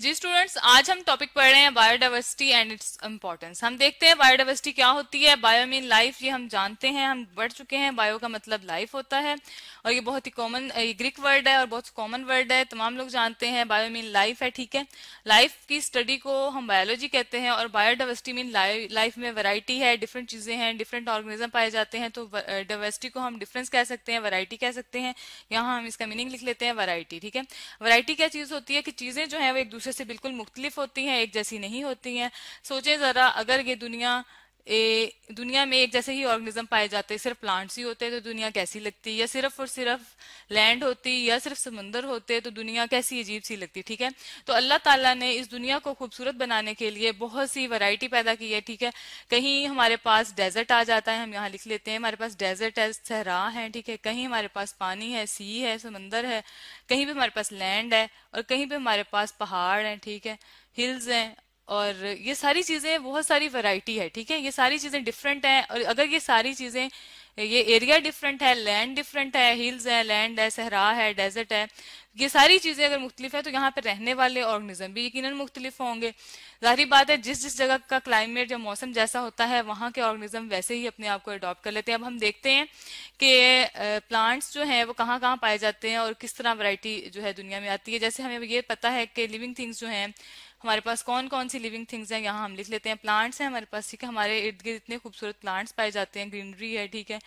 जी students आज हम topic पढ़ रहे हैं बायोडाइवर्सिटी एंड इट्स इम्पोर्टेंस हम देखते हैं बायोडाइवर्सिटी क्या होती है बायो मीन लाइफ ये हम जानते हैं हम बढ़ चुके हैं बायो का मतलब लाइफ होता है और ये बहुत ही कॉमन ये ग्रीक वर्ड है और बहुत कॉमन वर्ड है तमाम लोग जानते हैं बायो मीन लाइफ है ठीक है लाइफ की स्टडी को हम बायोलॉजी कहते हैं और बायोडाइवर्सिटी मीन लाइफ में वराइटी है डिफरेंट चीजें हैं डिफरेंट ऑर्गेनिज्म पाए जाते हैं तो डाइवर्सिटी को हम डिफरेंस कह सकते हैं वराइटी कह सकते हैं यहाँ हम इसका मीनिंग लिख लेते हैं वराइटी ठीक है वराइटी क्या चीज होती है कि चीजें जो है वो एक दूसरे दूसरे से बिल्कुल मुख्तलिफ होती हैं एक जैसी नहीं होती हैं सोचें ज़रा अगर ये दुनिया ए, दुनिया में एक जैसे ही ऑर्गेनिज्म पाए जाते हैं सिर्फ प्लांट्स ही होते तो दुनिया कैसी लगती या सिर्फ और सिर्फ लैंड होती या सिर्फ समुंदर होते तो दुनिया कैसी अजीब सी लगती ठीक है तो अल्लाह ताला ने इस दुनिया को खूबसूरत बनाने के लिए बहुत सी वैरायटी पैदा की है ठीक है कहीं हमारे पास डेजर्ट आ जाता है हम यहाँ लिख लेते हैं हमारे पास डेजर्ट है सहरा है ठीक है कहीं हमारे पास पानी है सी है समंदर है कहीं पर हमारे पास लैंड है और कहीं पर हमारे पास पहाड़ है ठीक है हिल्स हैं और ये सारी चीज़ें बहुत सारी वैरायटी है ठीक है ये सारी चीज़ें डिफरेंट हैं और अगर ये सारी चीज़ें ये एरिया डिफरेंट है लैंड डिफरेंट है हिल्स है लैंड है सहरा है डेजर्ट है ये सारी चीज़ें अगर मुख्तलिफ है तो यहाँ पर रहने वाले ऑर्गेनिज्म भी यकीन मुख्तलिफ होंगे जाहरी बात है जिस जिस जगह का क्लाइमेट या मौसम जैसा होता है वहाँ के ऑर्गेनिज्म वैसे ही अपने आप को अडॉप्ट कर लेते हैं अब हम देखते हैं कि प्लांट्स जो हैं वो कहाँ कहाँ पाए जाते हैं और किस तरह वरायटी जो है दुनिया में आती है जैसे हमें ये पता है कि लिविंग थिंग्स जो हैं हमारे पास कौन कौन सी लिविंग थिंग्स हैं यहाँ हम लिख लेते हैं प्लांट्स हैं हमारे पास ठीक है हमारे इर्द गिर्द इतने खूबसूरत प्लांट्स पाए जाते हैं ग्रीनरी है ठीक है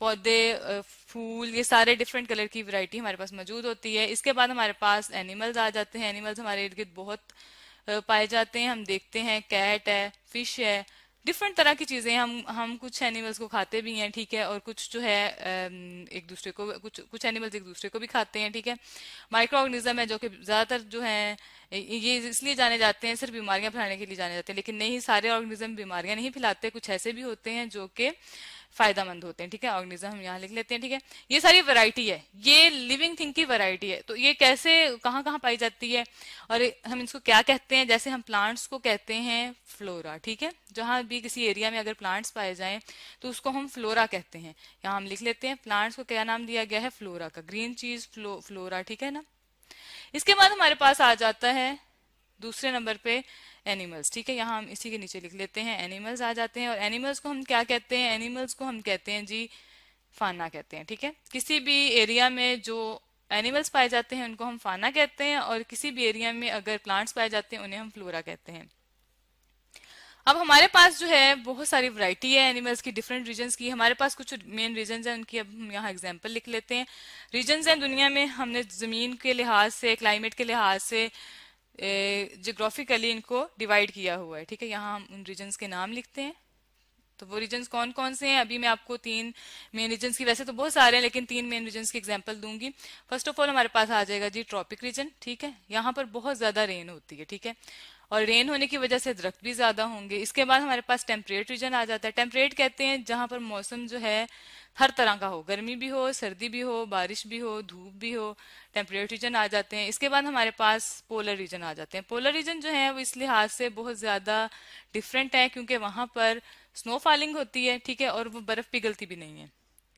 पौधे फूल ये सारे डिफरेंट कलर की वैरायटी हमारे पास मौजूद होती है इसके बाद हमारे पास एनिमल्स आ जाते हैं एनिमल्स हमारे इर्द गिर्द बहुत पाए जाते हैं हम देखते हैं कैट है फिश है डिफरेंट तरह की चीजें हम हम कुछ एनिमल्स को खाते भी हैं ठीक है और कुछ जो है एक दूसरे को कुछ कुछ एनिमल्स एक दूसरे को भी खाते हैं ठीक है माइक्रो ऑर्गेनिज्म है जो कि ज्यादातर जो है ये इसलिए जाने जाते हैं सिर्फ बीमारियां फैलाने के लिए जाने जाते हैं लेकिन नहीं सारे ऑर्गेनिज्म बीमारियां नहीं फैलाते कुछ ऐसे भी होते हैं जो कि फायदा मंद होते हैं ठीक है ऑर्गेनिज्म हम यहाँ लिख लेते हैं ठीक है ये सारी वैरायटी है ये लिविंग थिंग की वैरायटी है तो ये कैसे कहाँ कहाँ पाई जाती है और हम इसको क्या कहते हैं जैसे हम प्लांट्स को कहते हैं फ्लोरा ठीक है जहां भी किसी एरिया में अगर प्लांट्स पाए जाए तो उसको हम फ्लोरा कहते हैं यहाँ हम लिख लेते हैं प्लांट्स को क्या नाम दिया गया है फ्लोरा का ग्रीन चीज फ्लो फ्लोरा ठीक है ना इसके बाद हमारे पास आ जाता है दूसरे नंबर पे एनिमल्स ठीक है यहाँ हम इसी के नीचे लिख लेते हैं एनिमल्स आ जाते हैं और एनिमल्स को हम क्या कहते हैं एनिमल्स को हम कहते हैं जी फाना कहते हैं ठीक है किसी भी एरिया में जो एनिमल्स पाए जाते हैं उनको हम फाना कहते हैं और किसी भी एरिया में अगर प्लांट्स पाए जाते हैं उन्हें हम फ्लोरा कहते हैं अब हमारे पास जो है बहुत सारी वैरायटी है एनिमल्स की डिफरेंट रीजन की हमारे पास कुछ मेन रीजन हैं उनकी अब हम यहाँ एग्जाम्पल लिख लेते हैं रीजन हैं दुनिया में हमने ज़मीन के लिहाज से क्लाइमेट के लिहाज से जोग्राफिकली इनको डिवाइड किया हुआ है ठीक है यहाँ हम उन रीजन्स के नाम लिखते हैं तो वो रीजन्स कौन कौन से हैं अभी मैं आपको तीन मेन रीजन्स की वैसे तो बहुत सारे हैं लेकिन तीन मेन रीजन्स की एग्जांपल दूंगी फर्स्ट ऑफ ऑल हमारे पास आ जाएगा जी ट्रॉपिक रीजन ठीक है यहाँ पर बहुत ज्यादा रेन होती है ठीक है और रेन होने की वजह से दरख्त भी ज्यादा होंगे इसके बाद हमारे पास टेम्परेट रीजन आ जाता है टेम्परेट कहते हैं जहां पर मौसम जो है हर तरह का हो गर्मी भी हो सर्दी भी हो बारिश भी हो धूप भी हो टेम्परेट रीजन आ जाते हैं इसके बाद हमारे पास पोलर रीजन आ जाते हैं पोलर रीजन जो है वो इस लिहाज से बहुत ज़्यादा डिफरेंट है क्योंकि वहां पर स्नो फॉलिंग होती है ठीक है और वो बर्फ़ पिघलती भी नहीं है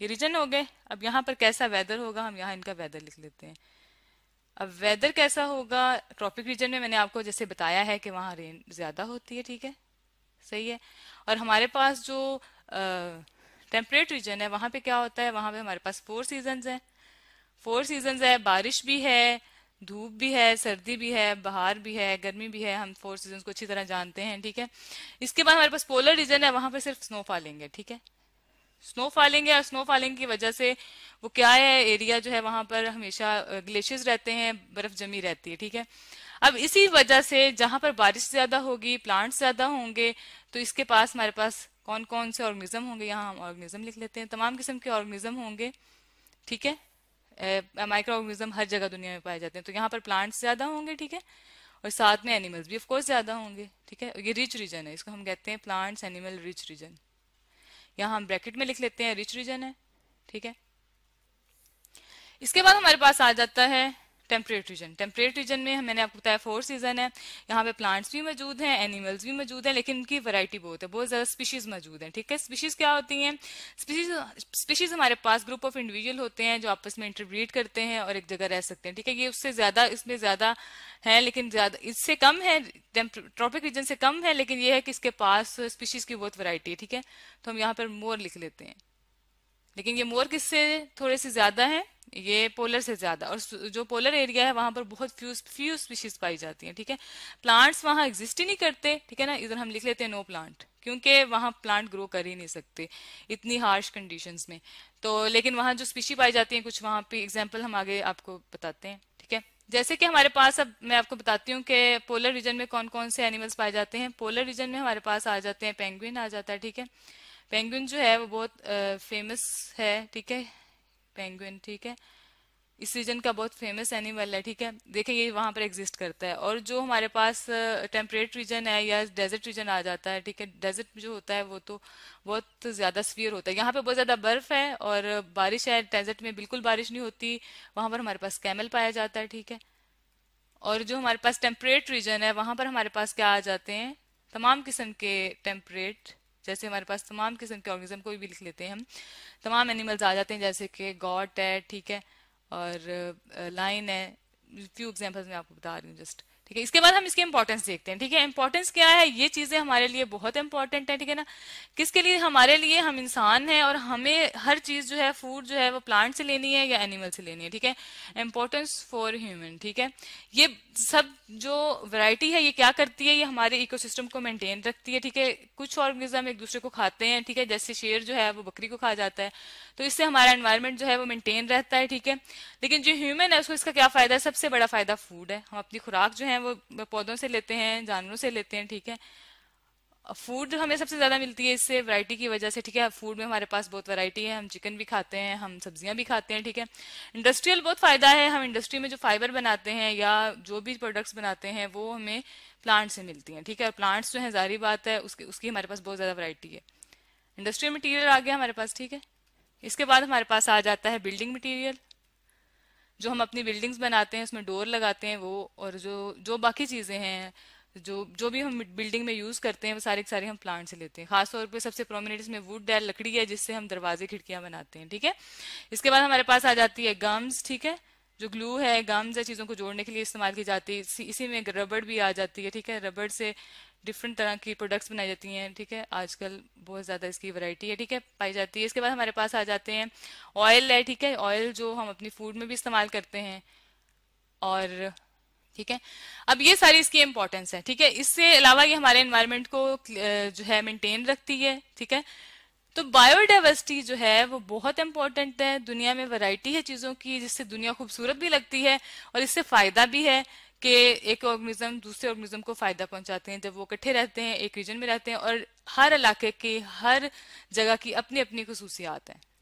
ये रीजन हो गए अब यहाँ पर कैसा वेदर होगा हम यहाँ इनका वेदर लिख लेते हैं अब वेदर कैसा होगा ट्रॉपिक रीजन में मैंने आपको जैसे बताया है कि वहाँ रेन ज़्यादा होती है ठीक है सही है और हमारे पास जो आ, टेम्परेट रीजन है वहां पे क्या होता है वहां पे हमारे पास फोर सीजन है फोर सीजन है बारिश भी है धूप भी है सर्दी भी है बहार भी है गर्मी भी है हम फोर सीजन को अच्छी तरह जानते हैं ठीक है इसके बाद हमारे पास पोलर रीजन है वहां पर सिर्फ स्नो फॉलिंग है ठीक है स्नो फॉलिंग है और स्नो फॉलिंग की वजह से वो क्या है एरिया जो है वहां पर हमेशा ग्लेशियर्स रहते हैं बर्फ जमी रहती है ठीक है अब इसी वजह से जहां पर बारिश ज्यादा होगी प्लांट्स ज्यादा होंगे तो इसके पास हमारे पास कौन कौन से ऑर्गेनिज्म होंगे यहाँ हम ऑर्गेनिज्म लिख लेते हैं तमाम किस्म के ऑर्गेनिज्म होंगे ठीक है माइक्रो ऑर्गेनिज्म हर जगह दुनिया में पाए जाते हैं तो यहाँ पर प्लांट्स ज्यादा होंगे ठीक है और साथ में एनिमल्स भी ऑफकोर्स ज्यादा होंगे ठीक है ये रिच रीजन है इसको हम कहते हैं प्लांट्स एनिमल रिच रीजन यहाँ हम ब्रैकेट में लिख लेते हैं रिच रीजन है ठीक है इसके बाद हमारे पास आ जाता है टेम्परेट रीजन टेम्परेट रीजन में मैंने आपको बताया फोर सीजन है यहाँ पे प्लांट्स भी मौजूद हैं एनिमल्स भी मौजूद हैं लेकिन उनकी वैरायटी बहुत है बहुत ज़्यादा स्पीशीज़ मौजूद हैं ठीक है स्पीशीज़ क्या होती हैं स्पीशीज स्पीशीज़ हमारे पास ग्रुप ऑफ इंडिविजुअल होते हैं जो आपस में इंटरब्रीड करते हैं और एक जगह रह सकते हैं ठीक है ये उससे ज़्यादा इसमें ज़्यादा है लेकिन ज़्यादा इससे कम है ट्रॉपिक रीजन से कम है लेकिन ये है कि इसके पास स्पीशीज़ की बहुत वरायटी है ठीक है तो हम यहाँ पर मोर लिख लेते हैं लेकिन ये मोर किससे थोड़े से ज्यादा है ये पोलर से ज्यादा और जो पोलर एरिया है वहां पर बहुत फ्यू फ्यू स्पीशीज पाई जाती हैं ठीक है प्लांट्स वहां एग्जिस्ट ही नहीं करते ठीक है ना इधर हम लिख लेते हैं नो प्लांट क्योंकि वहां प्लांट ग्रो कर ही नहीं सकते इतनी हार्श कंडीशंस में तो लेकिन वहां जो स्पीशी पाई जाती है कुछ वहां पे एग्जाम्पल हम आगे आपको बताते हैं ठीक है जैसे कि हमारे पास अब मैं आपको बताती हूँ कि पोलर रीजन में कौन कौन से एनिमल्स पाए जाते हैं पोलर रीजन में हमारे पास आ जाते हैं पेंगुइन आ जाता है ठीक है पेंगुइन जो है वो बहुत फेमस है ठीक है पेंगुइन ठीक है इस रीजन का बहुत फेमस एनिमल है ठीक है देखें ये वहां पर एग्जिस्ट करता है और जो हमारे पास टेम्परेट रीजन है या डेजर्ट रीजन आ जाता है ठीक है डेजर्ट जो होता है वो तो बहुत ज्यादा स्वीयर होता है यहाँ पे बहुत ज्यादा बर्फ है और बारिश है डेजर्ट में बिल्कुल बारिश नहीं होती वहां पर हमारे पास कैमल पाया जाता है ठीक है और जो हमारे पास टेम्परेट रीजन है वहां पर हमारे पास क्या आ जाते हैं तमाम किस्म के टेम्परेट जैसे हमारे पास तमाम किस्म के ऑर्गेनिज्म कोई भी लिख लेते हैं हम तमाम एनिमल्स आ जाते हैं जैसे कि गॉट है ठीक है और लाइन है फ्यू एग्जाम्पल्स मैं आपको बता रही हूँ जस्ट ठीक है इसके बाद हम इसके इंपॉर्टेंस देखते हैं ठीक है इंपॉर्टेंस क्या है ये चीजें हमारे लिए बहुत इंपॉर्टेंट है ठीक है ना किसके लिए हमारे लिए हम इंसान हैं और हमें हर चीज जो है फूड जो है वो प्लांट से लेनी है या एनिमल से लेनी है ठीक है इंपॉर्टेंस फॉर ह्यूमन ठीक है ये सब जो वैरायटी है ये क्या करती है ये हमारे इकोसिस्टम को मेंटेन रखती है ठीक है कुछ ऑर्गेनिज्म एक दूसरे को खाते हैं ठीक है जैसे शेर जो है वो बकरी को खा जाता है तो इससे हमारा एनवायरमेंट जो है वो मेंटेन रहता है ठीक है लेकिन जो ह्यूमन है उसको इसका क्या फायदा है सबसे बड़ा फायदा फूड है हम अपनी खुराक जो है हैं वो पौधों से लेते हैं जानवरों से लेते हैं ठीक है फूड हमें सबसे ज़्यादा मिलती है इससे वैरायटी की वजह से ठीक है फूड में हमारे पास बहुत वैरायटी है हम चिकन भी खाते हैं हम सब्जियां भी खाते हैं ठीक है इंडस्ट्रियल बहुत फ़ायदा है हम इंडस्ट्री में जो फाइबर बनाते हैं या जो भी प्रोडक्ट्स बनाते हैं वो हमें प्लांट से मिलती हैं ठीक है और प्लांट्स जो है जारी बात है उसकी उसकी हमारे पास बहुत ज़्यादा वरायटी है इंडस्ट्रियल मटीरियल आ गया हमारे पास ठीक है इसके बाद हमारे पास आ जाता है बिल्डिंग मटीरियल जो हम अपनी बिल्डिंग्स बनाते हैं उसमें डोर लगाते हैं वो और जो जो बाकी चीज़ें हैं जो जो भी हम बिल्डिंग में यूज़ करते हैं वो सारे के सारे हम प्लांट से लेते हैं खासतौर पे सबसे प्रोमिनेंट इसमें वुड है लकड़ी है जिससे हम दरवाजे खिड़कियां बनाते हैं ठीक है इसके बाद हमारे पास आ जाती है गम्स ठीक है जो ग्लू है गम्स है चीज़ों को जोड़ने के लिए इस्तेमाल की जाती है इसी में रबड़ भी आ जाती है ठीक है रबड़ से डिफरेंट तरह की प्रोडक्ट्स बनाई जाती हैं ठीक है आजकल बहुत ज़्यादा इसकी वैरायटी है ठीक है पाई जाती है इसके बाद हमारे पास आ जाते हैं ऑयल है ठीक है ऑयल जो हम अपनी फूड में भी इस्तेमाल करते हैं और ठीक है अब ये सारी इसकी इंपॉर्टेंस है ठीक है इससे अलावा ये हमारे इन्वायरमेंट को जो है मेनटेन रखती है ठीक है तो बायोडाइवर्सिटी जो है वो बहुत इंपॉर्टेंट है दुनिया में वैरायटी है चीज़ों की जिससे दुनिया खूबसूरत भी लगती है और इससे फ़ायदा भी है कि एक ऑर्गेनिज्म दूसरे ऑर्गेनिज्म को फायदा पहुंचाते हैं जब वो इकट्ठे रहते हैं एक रीजन में रहते हैं और हर इलाके की हर जगह की अपनी अपनी खसूसियात हैं